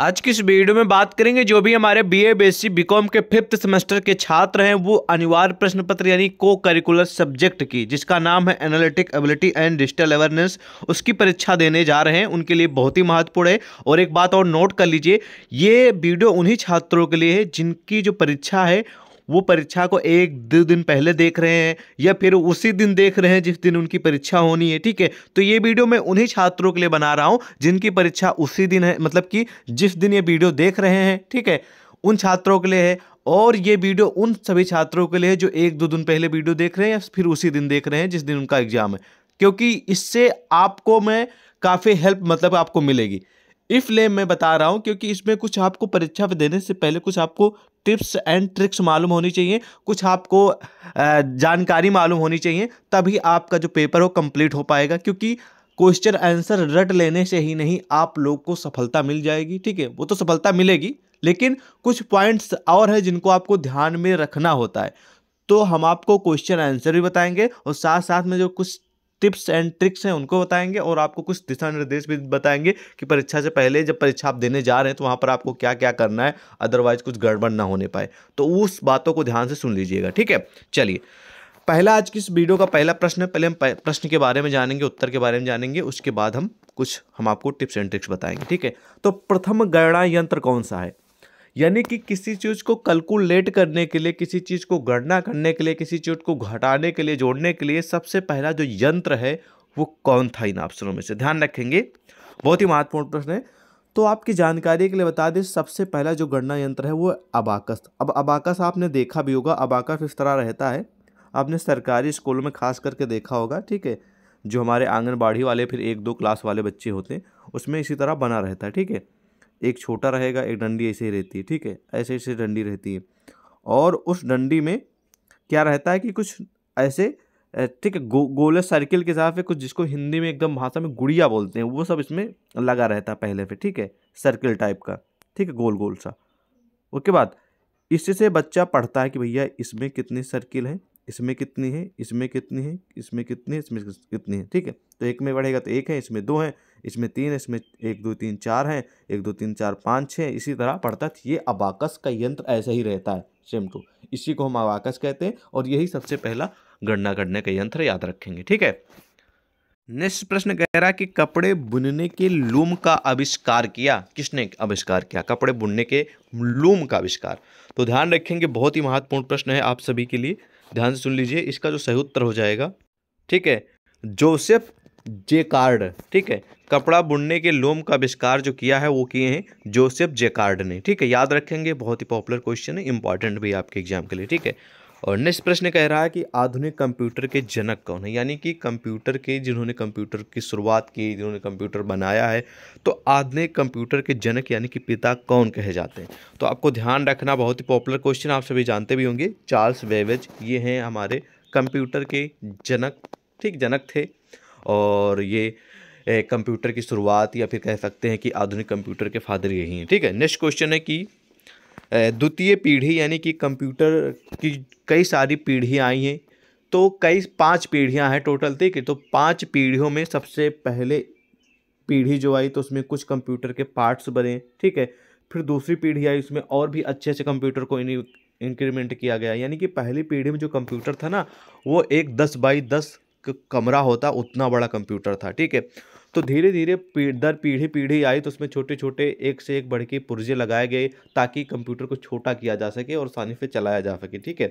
आज की इस वीडियो में बात करेंगे जो भी हमारे बी ए बीएससी बीकॉम के फिफ्थ सेमेस्टर के छात्र हैं वो अनिवार्य प्रश्न पत्र यानी को करिकुलर सब्जेक्ट की जिसका नाम है analytic ability and digital awareness उसकी परीक्षा देने जा रहे हैं उनके लिए बहुत ही महत्वपूर्ण है और एक बात और नोट कर लीजिए ये वीडियो उन्हीं छात्रों के लिए है जिनकी जो परीक्षा है वो परीक्षा को एक दो दिन पहले देख रहे हैं या फिर उसी दिन देख रहे हैं जिस दिन उनकी परीक्षा होनी है ठीक है तो ये वीडियो मैं उन्हीं छात्रों के लिए बना रहा हूँ जिनकी परीक्षा उसी दिन है मतलब कि जिस दिन ये वीडियो देख रहे हैं ठीक है उन छात्रों के लिए है और ये वीडियो उन सभी छात्रों के लिए है जो एक दो दिन पहले वीडियो देख रहे हैं या फिर उसी दिन देख रहे हैं जिस दिन उनका एग्जाम है क्योंकि इससे आपको मैं काफ़ी हेल्प मतलब आपको मिलेगी इसलिए मैं बता रहा हूँ क्योंकि इसमें कुछ आपको परीक्षा देने से पहले कुछ आपको टिप्स एंड ट्रिक्स मालूम होनी चाहिए कुछ आपको जानकारी मालूम होनी चाहिए तभी आपका जो पेपर हो कंप्लीट हो पाएगा क्योंकि क्वेश्चन आंसर रट लेने से ही नहीं आप लोग को सफलता मिल जाएगी ठीक है वो तो सफलता मिलेगी लेकिन कुछ पॉइंट्स और हैं जिनको आपको ध्यान में रखना होता है तो हम आपको क्वेश्चन आंसर भी बताएंगे और साथ साथ में जो कुछ टिप्स एंड ट्रिक्स हैं उनको बताएंगे और आपको कुछ दिशा निर्देश भी बताएंगे कि परीक्षा से पहले जब परीक्षा आप देने जा रहे हैं तो वहाँ पर आपको क्या क्या करना है अदरवाइज कुछ गड़बड़ ना होने पाए तो उस बातों को ध्यान से सुन लीजिएगा ठीक है चलिए पहला आज की इस वीडियो का पहला प्रश्न है पहले हम प्रश्न के बारे में जानेंगे उत्तर के बारे में जानेंगे उसके बाद हम कुछ हम आपको टिप्स एंड ट्रिक्स बताएंगे ठीक है तो प्रथम गणना यंत्र कौन सा है यानी कि किसी चीज़ को कैलकुलेट करने के लिए किसी चीज़ को गणना करने के लिए किसी चीज़ को घटाने के लिए जोड़ने के लिए सबसे पहला जो यंत्र है वो कौन था इन ऑप्शनों में से ध्यान रखेंगे बहुत ही महत्वपूर्ण प्रश्न है तो आपकी जानकारी के लिए बता दें सबसे पहला जो गणना यंत्र है वो अबाकस अब अबाकस आपने देखा भी होगा अबाकस इस तरह रहता है आपने सरकारी स्कूलों में खास करके देखा होगा ठीक है जो हमारे आंगनबाड़ी वाले फिर एक दो क्लास वाले बच्चे होते हैं उसमें इसी तरह बना रहता है ठीक है एक छोटा रहेगा एक डंडी ऐसे ही रहती है ठीक है ऐसे ऐसे डंडी रहती है और उस डंडी में क्या रहता है कि कुछ ऐसे ठीक है गो, गोले सर्किल के हिसाब से कुछ जिसको हिंदी में एकदम भाषा में गुड़िया बोलते हैं वो सब इसमें लगा रहता है पहले पे ठीक है सर्किल टाइप का ठीक है गोल गोल सा उसके बाद इससे बच्चा पढ़ता है कि भैया इसमें कितने सर्किल हैं इसमें कितनी है इसमें कितनी है इसमें कितनी है इसमें कितनी है ठीक है तो एक में बढ़ेगा तो एक है इसमें दो है इसमें तीन है इसमें एक दो तीन चार है एक दो तीन चार पाँच छः इसी तरह पढ़ता ये अबाकस का यंत्र ऐसा ही रहता है सेम टू इसी को हम अबाकस कहते हैं और यही सबसे पहला गणना करने का यंत्र याद रखेंगे ठीक है नेक्स्ट प्रश्न कह रहा कि कपड़े बुनने के लूम का आविष्कार किया किसने आविष्कार किया कपड़े बुनने के लूम का आविष्कार तो ध्यान रखेंगे बहुत ही महत्वपूर्ण प्रश्न है आप सभी के लिए ध्यान से सुन लीजिए इसका जो सही उत्तर हो जाएगा ठीक है जोसेफ जेकार्ड ठीक है कपड़ा बुनने के लोम का आविष्कार जो किया है वो किए हैं जोसेफ जेकार्ड ने ठीक है याद रखेंगे बहुत ही पॉपुलर क्वेश्चन है इंपॉर्टेंट भी आपके एग्जाम के लिए ठीक है और नेक्स्ट प्रश्न कह रहा है कि आधुनिक कंप्यूटर के जनक कौन है यानी कि कंप्यूटर के जिन्होंने कंप्यूटर की शुरुआत की जिन्होंने कंप्यूटर बनाया है तो आधुनिक कंप्यूटर के जनक यानी कि पिता कौन कहे जाते हैं तो आपको ध्यान रखना बहुत ही पॉपुलर क्वेश्चन आप सभी जानते भी होंगे चार्ल्स वेवेज ये हैं हमारे कंप्यूटर के जनक ठीक जनक थे और ये कंप्यूटर की शुरुआत या फिर कह सकते हैं कि आधुनिक कंप्यूटर के फादर यही हैं ठीक है नेक्स्ट क्वेश्चन है कि द्वितीय पीढ़ी यानी कि कंप्यूटर की कई सारी पीढ़ियाँ आई हैं तो कई पांच पीढ़ियाँ हैं टोटल ठीक है तो पांच पीढ़ियों में सबसे पहले पीढ़ी जो आई तो उसमें कुछ कंप्यूटर के पार्ट्स बने ठीक है फिर दूसरी पीढ़ी आई उसमें और भी अच्छे अच्छे कंप्यूटर को इन इंक्रीमेंट किया गया यानी कि पहली पीढ़ी में जो कंप्यूटर था ना वो एक दस बाई दस कमरा होता उतना बड़ा कंप्यूटर था ठीक है तो धीरे धीरे दर पीढ़ी पीढ़ी आई तो उसमें छोटे छोटे एक से एक बढ़ के पुर्जे लगाए गए ताकि कंप्यूटर को छोटा किया जा सके और आसानी से चलाया जा सके ठीक है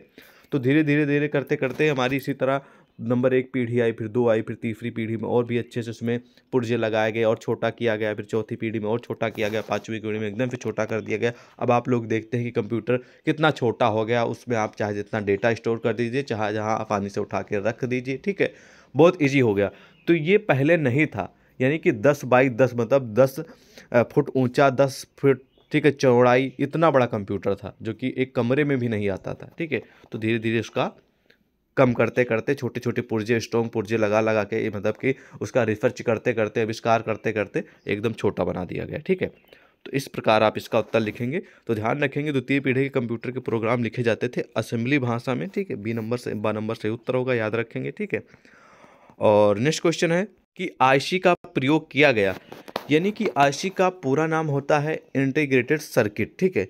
तो धीरे धीरे धीरे करते करते हमारी इसी तरह नंबर एक पीढ़ी आई फिर दो आई फिर तीसरी पीढ़ी में और भी अच्छे से उसमें पुर्जे लगाए गए और छोटा किया गया फिर चौथी पीढ़ी में और छोटा किया गया पाँचवीं पीढ़ी में एकदम फिर छोटा कर दिया गया अब आप लोग देखते हैं कि कंप्यूटर कितना छोटा हो गया उसमें आप चाहे जितना डेटा स्टोर कर दीजिए चाहे जहाँ आसानी से उठा के रख दीजिए ठीक है बहुत ईजी हो गया तो ये पहले नहीं था यानी कि दस बाई दस मतलब दस फुट ऊंचा दस फुट ठीक है चौड़ाई इतना बड़ा कंप्यूटर था जो कि एक कमरे में भी नहीं आता था ठीक है तो धीरे धीरे उसका कम करते करते छोटे छोटे पुर्जे स्ट्रॉन्ग पुर्जे लगा लगा के मतलब कि उसका रिसर्च करते करते आविष्कार करते करते एकदम छोटा बना दिया गया ठीक है तो इस प्रकार आप इसका उत्तर लिखेंगे तो ध्यान रखेंगे द्वितीय पीढ़ी के कंप्यूटर के प्रोग्राम लिखे जाते थे असेंबली भाषा में ठीक है बी नंबर से बा नंबर से उत्तर होगा याद रखेंगे ठीक है और नेक्स्ट क्वेश्चन है कि आईसी का प्रयोग किया गया यानी कि आईसी का पूरा नाम होता है इंटीग्रेटेड सर्किट ठीक है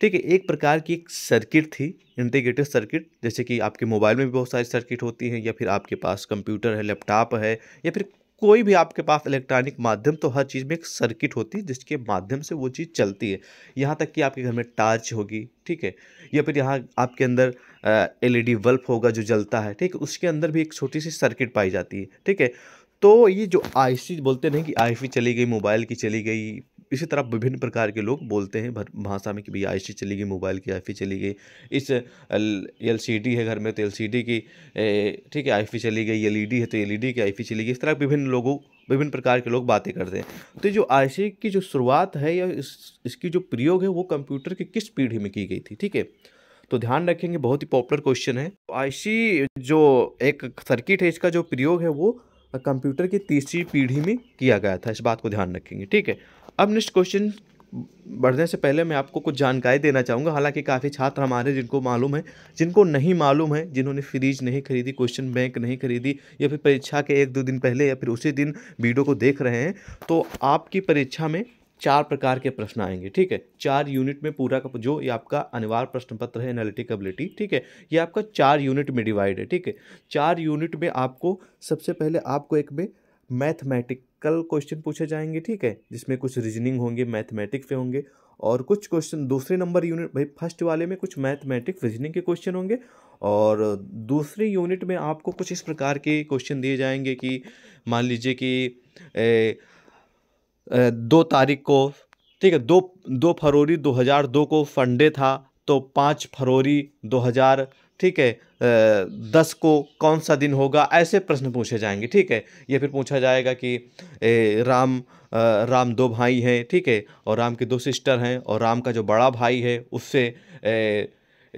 ठीक है एक प्रकार की एक सर्किट थी इंटीग्रेटेड सर्किट जैसे कि आपके मोबाइल में भी बहुत सारी सर्किट होती हैं या फिर आपके पास कंप्यूटर है लैपटॉप है या फिर कोई भी आपके पास इलेक्ट्रॉनिक माध्यम तो हर चीज़ में एक सर्किट होती है जिसके माध्यम से वो चीज़ चलती है यहाँ तक कि आपके घर में टार्च होगी ठीक है या फिर यहाँ आपके अंदर एलईडी बल्ब होगा जो जलता है ठीक है उसके अंदर भी एक छोटी सी सर्किट पाई जाती है ठीक है तो ये जो आई बोलते नहीं कि आई चली गई मोबाइल की चली गई इसी तरह विभिन्न प्रकार के लोग बोलते हैं भाषा में कि भाई आई चली गई मोबाइल की आई चली गई इस एल है घर में तो एल की ठीक है आई चली गई एल है तो एल की आई चली गई इस तरह विभिन्न लोगों विभिन्न प्रकार के लोग बातें करते हैं तो जो आई की जो शुरुआत है या इस इसकी जो प्रयोग है वो कंप्यूटर की किस पीढ़ी में की गई थी ठीक है तो ध्यान रखेंगे बहुत ही पॉपुलर क्वेश्चन है आई जो एक सर्किट है इसका जो प्रयोग है वो कंप्यूटर की तीसरी पीढ़ी में किया गया था इस बात को ध्यान रखेंगे ठीक है अब नेक्स्ट क्वेश्चन बढ़ने से पहले मैं आपको कुछ जानकारी देना चाहूँगा हालांकि काफ़ी छात्र हमारे जिनको मालूम है जिनको नहीं मालूम है जिन्होंने फ्रीज नहीं खरीदी क्वेश्चन बैंक नहीं खरीदी या फिर परीक्षा के एक दो दिन पहले या फिर उसी दिन वीडियो को देख रहे हैं तो आपकी परीक्षा में चार प्रकार के प्रश्न आएंगे ठीक है चार यूनिट में पूरा का जो ये आपका अनिवार्य प्रश्न पत्र है एनालिटिक एबिलिटी ठीक है ये आपका चार यूनिट में डिवाइड है ठीक है चार यूनिट में आपको सबसे पहले आपको एक में मैथमेटिकल क्वेश्चन पूछे जाएंगे ठीक है जिसमें कुछ रीजनिंग होंगे मैथमेटिक्स पे होंगे और कुछ क्वेश्चन दूसरे नंबर यूनिट भाई फर्स्ट वाले में कुछ मैथमेटिक्स रीजनिंग के क्वेश्चन होंगे और दूसरे यूनिट में आपको कुछ इस प्रकार के क्वेश्चन दिए जाएंगे कि मान लीजिए कि ए, दो तारीख को ठीक है दो दो फरवरी 2002 को फंडे था तो पाँच फरवरी 2000 ठीक है दस को कौन सा दिन होगा ऐसे प्रश्न पूछे जाएंगे ठीक है ये फिर पूछा जाएगा कि ए, राम आ, राम दो भाई हैं ठीक है और राम के दो सिस्टर हैं और राम का जो बड़ा भाई है उससे ए,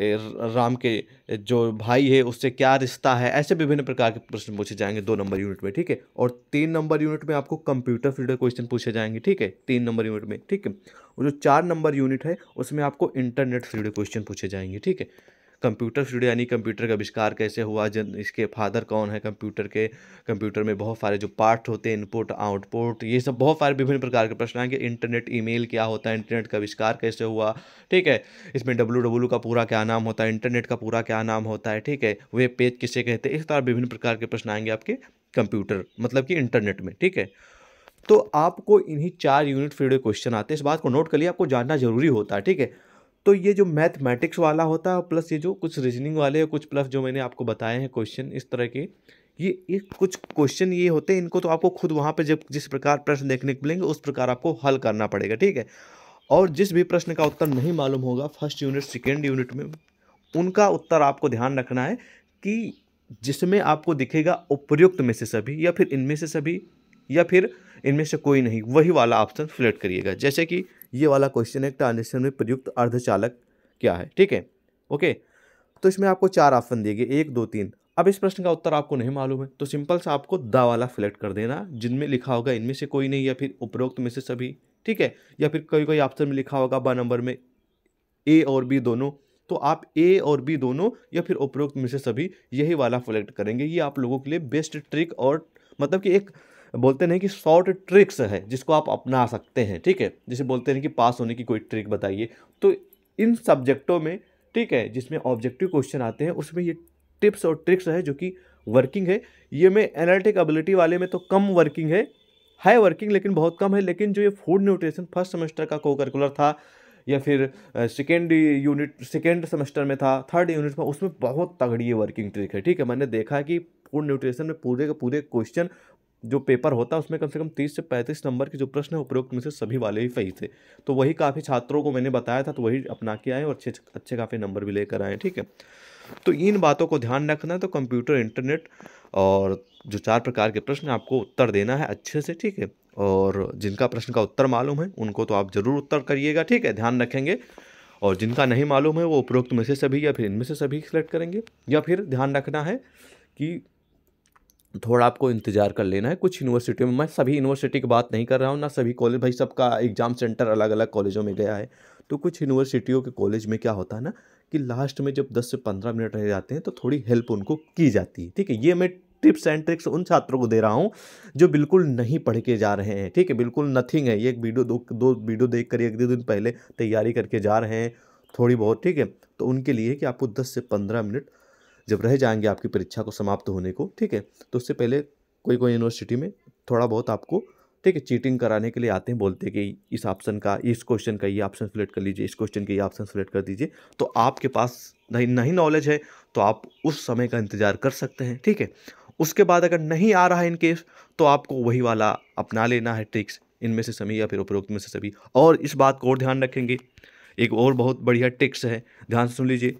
राम के जो भाई है उससे क्या रिश्ता है ऐसे विभिन्न प्रकार के प्रश्न पूछे जाएंगे दो नंबर यूनिट में ठीक है और तीन नंबर यूनिट में आपको कंप्यूटर फील्ड क्वेश्चन पूछे जाएंगे ठीक है तीन नंबर यूनिट में ठीक है और जो चार नंबर यूनिट है उसमें आपको इंटरनेट फील्ड क्वेश्चन पूछे जाएंगे ठीक है कंप्यूटर स्टूडियो यानी कंप्यूटर का आविष्कार कैसे हुआ जन इसके फादर कौन है कंप्यूटर के कंप्यूटर में बहुत सारे जो पार्ट होते हैं इनपुट आउटपुट ये सब बहुत सारे विभिन्न प्रकार के प्रश्न आएंगे इंटरनेट ईमेल क्या होता है इंटरनेट का आविष्कार कैसे हुआ ठीक है इसमें डब्ल्यू डब्ल्यू का पूरा क्या नाम होता है इंटरनेट का पूरा क्या नाम होता है ठीक है वेब पेज किसे कहते हैं इस तरह विभिन्न प्रकार के प्रश्न आएंगे आपके कंप्यूटर मतलब कि इंटरनेट में ठीक है तो आपको इन्हीं चार यूनिट फ्रीडे क्वेश्चन आते हैं इस बात को नोट कर लिए आपको जानना जरूरी होता है ठीक है तो ये जो मैथमेटिक्स वाला होता है प्लस ये जो कुछ रीजनिंग वाले कुछ प्लस जो मैंने आपको बताए हैं क्वेश्चन इस तरह के ये ये कुछ क्वेश्चन ये होते हैं इनको तो आपको खुद वहाँ पे जब जिस प्रकार प्रश्न देखने को मिलेंगे उस प्रकार आपको हल करना पड़ेगा ठीक है और जिस भी प्रश्न का उत्तर नहीं मालूम होगा फर्स्ट यूनिट सेकेंड यूनिट में उनका उत्तर आपको ध्यान रखना है कि जिसमें आपको दिखेगा उपयुक्त में से सभी या फिर इनमें से सभी या फिर इनमें से कोई नहीं वही वाला ऑप्शन सिलेक्ट करिएगा जैसे कि ये वाला क्वेश्चन है ट्रांजिशन में प्रयुक्त अर्धचालक क्या है ठीक है ओके तो इसमें आपको चार ऑप्शन दिए गए एक दो तीन अब इस प्रश्न का उत्तर आपको नहीं मालूम है तो सिंपल सा आपको द वाला सिलेक्ट कर देना जिनमें लिखा होगा इनमें से कोई नहीं या फिर उपरोक्त में से सभी ठीक है या फिर कोई कोई ऑप्शन में लिखा होगा ब नंबर में ए और बी दोनों तो आप ए और बी दोनों या फिर उपरोक्त में से सभी यही वाला सेलेक्ट करेंगे ये आप लोगों के लिए बेस्ट ट्रिक और मतलब कि एक बोलते नहीं कि शॉर्ट ट्रिक्स है जिसको आप अपना सकते हैं ठीक है जिसे बोलते हैं कि पास होने की कोई ट्रिक बताइए तो इन सब्जेक्टों में ठीक है जिसमें ऑब्जेक्टिव क्वेश्चन आते हैं उसमें ये टिप्स और ट्रिक्स है जो कि वर्किंग है ये में एनालिटिक एबिलिटी वाले में तो कम वर्किंग है है वर्किंग लेकिन बहुत कम है लेकिन जो ये फूड न्यूट्रिशन फर्स्ट सेमेस्टर का को करिकुलर था या फिर सेकेंड यूनिट सेकेंड सेमेस्टर में था थर्ड यूनिट में उसमें बहुत तगड़ी वर्किंग ट्रिक है ठीक है मैंने देखा कि फूड न्यूट्रिशन में पूरे के पूरे क्वेश्चन जो पेपर होता है उसमें कम से कम तीस से पैंतीस नंबर के जो प्रश्न है उपयुक्त में से सभी वाले ही सही थे तो वही काफ़ी छात्रों को मैंने बताया था तो वही अपना के आए और अच्छे अच्छे काफ़ी नंबर भी लेकर आए ठीक है तो इन बातों को ध्यान रखना है तो कंप्यूटर इंटरनेट और जो चार प्रकार के प्रश्न आपको उत्तर देना है अच्छे से ठीक है और जिनका प्रश्न का उत्तर मालूम है उनको तो आप ज़रूर उत्तर करिएगा ठीक है ध्यान रखेंगे और जिनका नहीं मालूम है वो उपरोक्त में से सभी या फिर इनमें से सभी सेलेक्ट करेंगे या फिर ध्यान रखना है कि थोड़ा आपको इंतज़ार कर लेना है कुछ यूनिवर्सिटी में मैं सभी यूनिवर्सिटी की बात नहीं कर रहा हूँ ना सभी कॉलेज भाई सबका एग्ज़ाम सेंटर अलग अलग कॉलेजों में गया है तो कुछ यूनिवर्सिटियों के कॉलेज में क्या होता है ना कि लास्ट में जब 10 से 15 मिनट रह जाते हैं तो थोड़ी हेल्प उनको की जाती है ठीक है ये मैं टिप्स एंड ट्रिक्स उन छात्रों को दे रहा हूँ जो बिल्कुल नहीं पढ़ के जा रहे हैं ठीक है बिल्कुल नथिंग है ये एक वीडियो दो दो वीडियो देख कर एक दो दिन पहले तैयारी करके जा रहे हैं थोड़ी बहुत ठीक है तो उनके लिए कि आपको दस से पंद्रह मिनट जब रह जाएंगे आपकी परीक्षा को समाप्त होने को ठीक है तो उससे पहले कोई कोई यूनिवर्सिटी में थोड़ा बहुत आपको ठीक है चीटिंग कराने के लिए आते हैं बोलते हैं कि इस ऑप्शन का इस क्वेश्चन का ये ऑप्शन सेलेक्ट कर लीजिए इस क्वेश्चन का ये ऑप्शन सेलेक्ट कर दीजिए तो आपके पास नहीं नहीं नॉलेज है तो आप उस समय का इंतज़ार कर सकते हैं ठीक है उसके बाद अगर नहीं आ रहा है इनकेस तो आपको वही वाला अपना लेना है ट्रिक्स इनमें से सभी या फिर उपरोक्त में से सभी और इस बात को और ध्यान रखेंगे एक और बहुत बढ़िया ट्रिक्स है ध्यान सुन लीजिए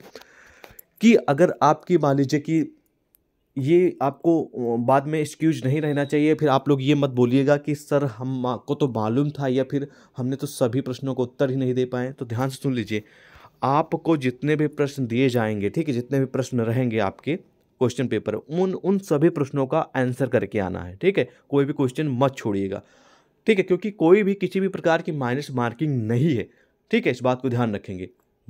कि अगर आपकी मान लीजिए कि ये आपको बाद में एक्सक्यूज नहीं रहना चाहिए फिर आप लोग ये मत बोलिएगा कि सर हम को तो मालूम था या फिर हमने तो सभी प्रश्नों को उत्तर ही नहीं दे पाए तो ध्यान से सुन लीजिए आपको जितने भी प्रश्न दिए जाएंगे ठीक है जितने भी प्रश्न रहेंगे आपके क्वेश्चन पेपर उन उन सभी प्रश्नों का आंसर करके आना है ठीक है कोई भी क्वेश्चन मत छोड़िएगा ठीक है क्योंकि कोई भी किसी भी प्रकार की माइनस मार्किंग नहीं है ठीक है इस बात को ध्यान रखेंगे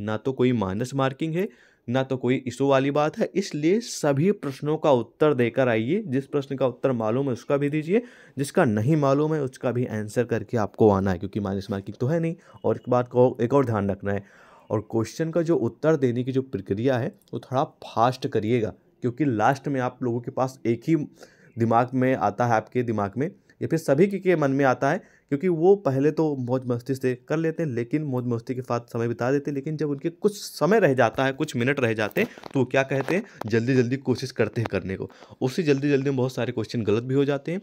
ना तो कोई माइनस मार्किंग है ना तो कोई इशू वाली बात है इसलिए सभी प्रश्नों का उत्तर देकर आइए जिस प्रश्न का उत्तर मालूम है उसका भी दीजिए जिसका नहीं मालूम है उसका भी आंसर करके आपको आना है क्योंकि माइनस मार्किंग तो है नहीं और एक बात को एक और ध्यान रखना है और क्वेश्चन का जो उत्तर देने की जो प्रक्रिया है वो थोड़ा फास्ट करिएगा क्योंकि लास्ट में आप लोगों के पास एक ही दिमाग में आता है आपके दिमाग में या फिर सभी के, के मन में आता है क्योंकि वो पहले तो मौज मस्ती से कर लेते हैं लेकिन मौज मस्ती के साथ समय बिता देते हैं लेकिन जब उनके कुछ समय रह जाता है कुछ मिनट रह जाते हैं तो वो क्या कहते हैं जल्दी जल्दी कोशिश करते हैं करने को उसी जल्दी जल्दी में बहुत सारे क्वेश्चन गलत भी हो जाते हैं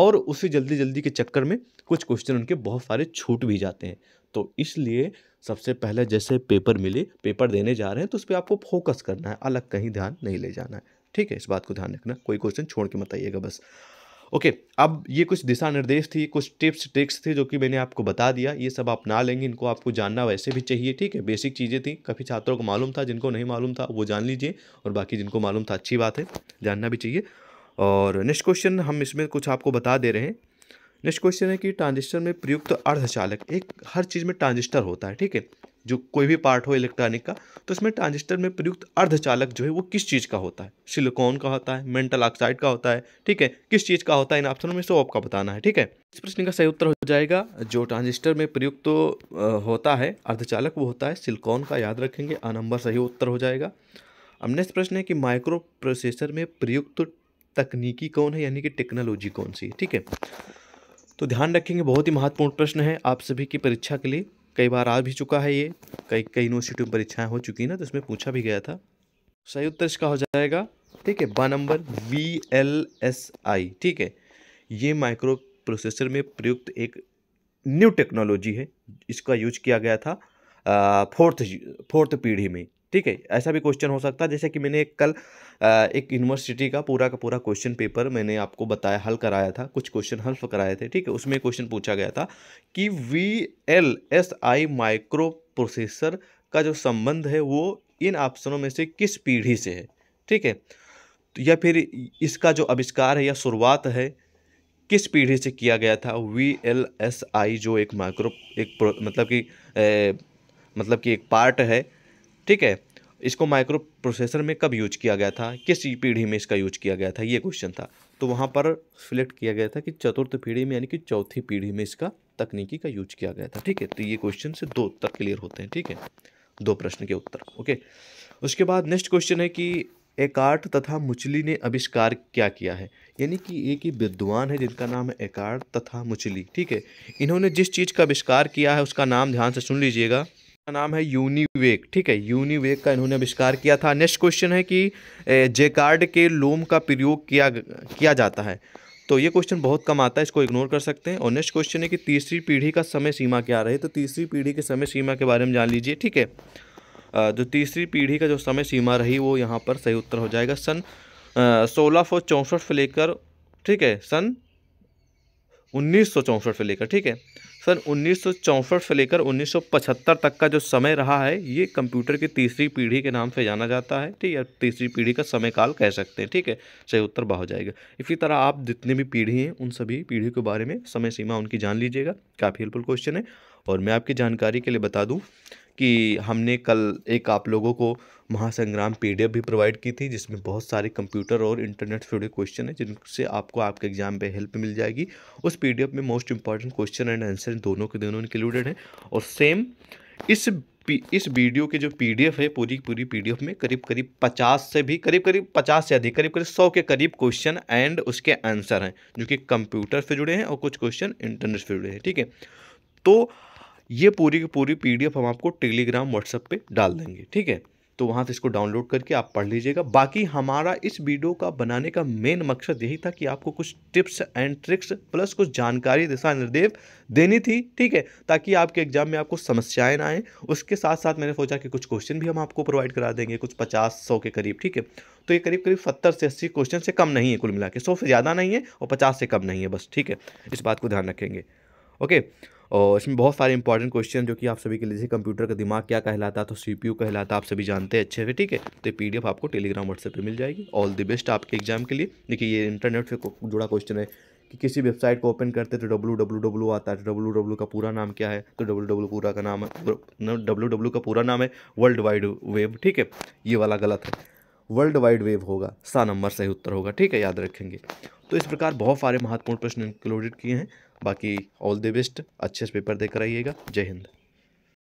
और उसी जल्दी जल्दी के चक्कर में कुछ क्वेश्चन उनके बहुत सारे छूट भी जाते हैं तो इसलिए सबसे पहले जैसे पेपर मिले पेपर देने जा रहे हैं तो उस पर आपको फोकस करना है अलग कहीं ध्यान नहीं ले जाना है ठीक है इस बात को ध्यान रखना कोई क्वेश्चन छोड़ के मत आइएगा बस ओके अब ये कुछ दिशा निर्देश थी कुछ टिप्स ट्रिक्स थे जो कि मैंने आपको बता दिया ये सब आप ना लेंगे इनको आपको जानना वैसे भी चाहिए ठीक है बेसिक चीज़ें थी काफ़ी छात्रों को मालूम था जिनको नहीं मालूम था वो जान लीजिए और बाकी जिनको मालूम था अच्छी बात है जानना भी चाहिए और नेक्स्ट क्वेश्चन हम इसमें कुछ आपको बता दे रहे हैं नेक्स्ट क्वेश्चन है कि ट्रांजिस्टर में प्रयुक्त अर्धचालक एक हर चीज़ में ट्रांजिस्टर होता है ठीक है जो कोई भी पार्ट हो इलेक्ट्रॉनिक का तो इसमें ट्रांजिस्टर में प्रयुक्त अर्धचालक जो है वो किस चीज़ का होता है सिलिकॉन का होता है मेंटल ऑक्साइड का होता है ठीक है किस चीज़ का होता है इन ऑप्शनों में से आपका बताना है ठीक है इस प्रश्न का सही उत्तर हो जाएगा जो ट्रांजिस्टर में प्रयुक्त तो होता है अर्धचालक वो होता है सिलिकॉन का याद रखेंगे आ नंबर सही उत्तर हो जाएगा अब नेक्स्ट प्रश्न है कि माइक्रो प्रोसेसर में प्रयुक्त तकनीकी कौन है यानी कि टेक्नोलॉजी कौन सी है ठीक है तो ध्यान रखेंगे बहुत ही महत्वपूर्ण प्रश्न है आप सभी की परीक्षा के लिए कई बार आ भी चुका है ये कई कई यूनिवर्सिटी में परीक्षाएँ हो चुकी ना तो इसमें पूछा भी गया था सही उत्तर इसका हो जाएगा ठीक है बा number V L S I ठीक है ये माइक्रो प्रोसेसर में प्रयुक्त एक न्यू टेक्नोलॉजी है इसका यूज किया गया था फोर्थ फोर्थ पीढ़ी में ठीक है ऐसा भी क्वेश्चन हो सकता है जैसे कि मैंने एक कल एक यूनिवर्सिटी का पूरा का पूरा क्वेश्चन पेपर मैंने आपको बताया हल कराया था कुछ क्वेश्चन हल्फ कराए थे ठीक है उसमें क्वेश्चन पूछा गया था कि V L S I microprocessor का जो संबंध है वो इन ऑप्शनों में से किस पीढ़ी से है ठीक है तो या फिर इसका जो आविष्कार है या शुरुआत है किस पीढ़ी से किया गया था वी एल एस आई जो एक माइक्रो एक मतलब कि मतलब कि एक पार्ट है ठीक है इसको माइक्रो प्रोसेसर में कब यूज किया गया था किस पीढ़ी में इसका यूज किया गया था ये क्वेश्चन था तो वहाँ पर सिलेक्ट किया गया था कि चतुर्थ पीढ़ी में यानी कि चौथी पीढ़ी में इसका तकनीकी का यूज किया गया था ठीक है तो ये क्वेश्चन से दो उत्तर क्लियर होते हैं ठीक है दो प्रश्न के उत्तर ओके उसके बाद नेक्स्ट क्वेश्चन है कि एकार्ट तथा मुचली ने अविष्कार क्या किया है यानी कि एक ही विद्वान है जिनका नाम है एकार्ट तथा मुचली ठीक है इन्होंने जिस चीज़ का आविष्कार किया है उसका नाम ध्यान से सुन लीजिएगा का नाम है यूनिवेक ठीक है यूनिवेक का इन्होंने आविष्कार किया था नेक्स्ट क्वेश्चन है कि जेकार्ड के लोम का प्रयोग किया किया जाता है तो ये क्वेश्चन बहुत कम आता है इसको इग्नोर कर सकते हैं और नेक्स्ट क्वेश्चन है कि तीसरी पीढ़ी का समय सीमा क्या रही तो तीसरी पीढ़ी के समय सीमा के बारे में जान लीजिए ठीक है जो तीसरी पीढ़ी का जो समय सीमा रही वो यहाँ पर सही उत्तर हो जाएगा सन सोलह सौ चौंसठ से लेकर ठीक है सन उन्नीस सौ चौंसठ से लेकर ठीक है सन उन्नीस से लेकर 1975 तक का जो समय रहा है ये कंप्यूटर की तीसरी पीढ़ी के नाम से जाना जाता है ठीक है तीसरी पीढ़ी का समय काल कह सकते हैं ठीक है सही उत्तर बाह हो जाएगा इसी तरह आप जितने भी पीढ़ी हैं उन सभी पीढ़ी के बारे में समय सीमा उनकी जान लीजिएगा काफ़ी हेल्पफुल क्वेश्चन है और मैं आपकी जानकारी के लिए बता दूँ कि हमने कल एक आप लोगों को महासंग्राम पीडीएफ भी प्रोवाइड की थी जिसमें बहुत सारे कंप्यूटर और इंटरनेट से जुड़े क्वेश्चन हैं जिनसे आपको आपके एग्जाम पे हेल्प मिल जाएगी उस पीडीएफ में most important question and answer दोनों के दोनों इंक्लूडेड हैं और सेम इस इस वीडियो के जो पीडीएफ है पूरी पूरी पीडीएफ में करीब करीब पचास से भी करीब करीब पचास से अधिक करीब करीब सौ के करीब क्वेश्चन एंड उसके आंसर हैं जो कि कंप्यूटर से जुड़े हैं और कुछ क्वेश्चन इंटरनेट से जुड़े हैं ठीक है तो ये पूरी की पूरी पी हम आपको टेलीग्राम व्हाट्सएप पर डाल देंगे ठीक है तो वहाँ से इसको डाउनलोड करके आप पढ़ लीजिएगा बाकी हमारा इस वीडियो का बनाने का मेन मकसद यही था कि आपको कुछ टिप्स एंड ट्रिक्स प्लस कुछ जानकारी दिशा निर्देश देनी थी ठीक है ताकि आपके एग्जाम में आपको समस्याएं ना आएँ उसके साथ साथ मैंने सोचा कि कुछ क्वेश्चन भी हम आपको प्रोवाइड करा देंगे कुछ पचास सौ के करीब ठीक है तो ये करीब करीब सत्तर से अस्सी क्वेश्चन से कम नहीं है कुल मिला के सौ से ज़्यादा नहीं है और पचास से कम नहीं है बस ठीक है इस बात को ध्यान रखेंगे ओके और इसमें बहुत सारे इंपॉर्टेंट क्वेश्चन जो कि आप सभी के लिए जैसे कंप्यूटर का दिमाग क्या कहलाता है तो सी कहलाता है आप सभी जानते हैं अच्छे से ठीक है तो पी आपको टेलीग्राम व्हाट्सएप पर मिल जाएगी ऑल दी बेस्ट आपके एग्जाम के लिए देखिए ये इंटरनेट से जुड़ा क्वेश्चन है कि किसी वेबसाइट को ओपन करते तो डब्लू डब्लू डब्लू आता है डब्ल्यू तो डब्लू का पूरा नाम क्या है तो डब्ल्यू डब्ल्यू पूरा का नाम है डब्ल्यू मतलब, डब्लू का पूरा नाम है वर्ल्ड वाइड वेब ठीक है ये वाला गलत है वर्ल्ड वाइड वेव होगा सा नंबर सही उत्तर होगा ठीक है याद रखेंगे तो इस प्रकार बहुत सारे महत्वपूर्ण प्रश्न इंक्लूडेड किए हैं बाकी ऑल द बेस्ट अच्छे से पेपर देकर आइएगा जय हिंद